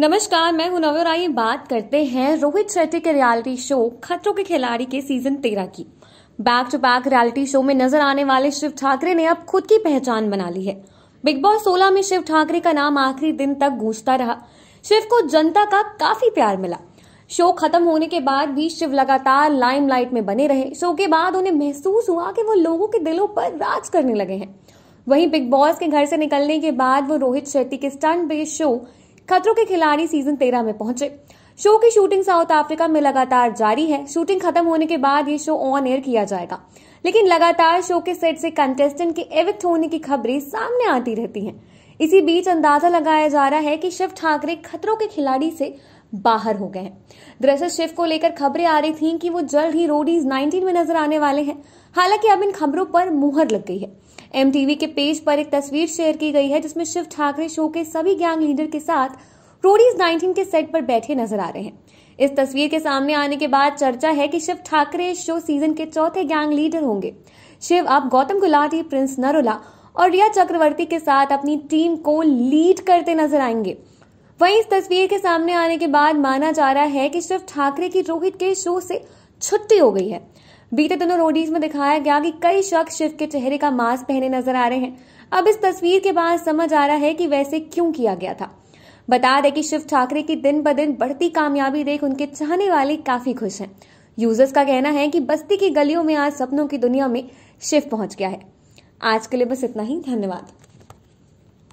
नमस्कार मैं हूं और आइए बात करते हैं रोहित शेट्टी के रियलिटी शो खतरों के खिलाड़ी के सीजन तेरह की back to back reality show में नजर आने वाले शिव ठाकरे ने अब खुद की पहचान बना ली है बिग बॉस सोलह में शिव ठाकरे का नाम आखिरी दिन तक गूंजता रहा शिव को जनता का काफी प्यार मिला शो खत्म होने के बाद भी शिव लगातार लाइमलाइट में बने रहे शो के बाद उन्हें महसूस हुआ कि वो लोगों के दिलों पर राज करने लगे हैं वहीं बिग बॉस के घर से निकलने के बाद वो रोहित शेट्टी के स्टंट बेस्ड शो खतरों के खिलाड़ी सीजन तेरह में पहुंचे शो की शूटिंग साउथ अफ्रीका में लगातार जारी है शूटिंग खत्म होने के बाद ये शो ऑन एयर किया जाएगा लेकिन लगातार शो के सेट से कंटेस्टेंट के एविक्ट होने की खबरें सामने आती रहती हैं इसी बीच अंदाजा लगाया जा रहा है कि शिव ठाकरे खतरों के खिलाड़ी से बाहर हो गए हैं दरअसल शिव को लेकर खबरें आ रही थी कि वो जल्द ही रोडीज 19 में नजर आने वाले हैं हालांकि अब इन खबरों पर मुहर लग गई है एम के पेज पर एक तस्वीर शेयर की गई है जिसमें शिव ठाकरे शो के सभी गैंग लीडर के साथ रोडीज 19 के सेट पर बैठे नजर आ रहे हैं इस तस्वीर के सामने आने के बाद चर्चा है कि शिव ठाकरे शो सीजन के चौथे गैंग लीडर होंगे शिव अब गौतम गुलाटी प्रिंस नरोला और रिया चक्रवर्ती के साथ अपनी टीम को लीड करते नजर आएंगे वहीं इस तस्वीर के सामने आने के बाद माना जा रहा है कि शिव ठाकरे की रोहित के शो से छुट्टी हो गई है बीते दिनों रोडीज में दिखाया गया कि कई शख्स शिव के चेहरे का मास्क पहने नजर आ रहे हैं अब इस तस्वीर के बाद समझ आ रहा है कि वैसे क्यों किया गया था बता दें कि शिव ठाकरे की दिन ब दिन बढ़ती कामयाबी देख उनके चाहने वाले काफी खुश हैं यूजर्स का कहना है कि बस्ती की गलियों में आज सपनों की दुनिया में शिव पहुंच गया है आज के लिए बस इतना ही धन्यवाद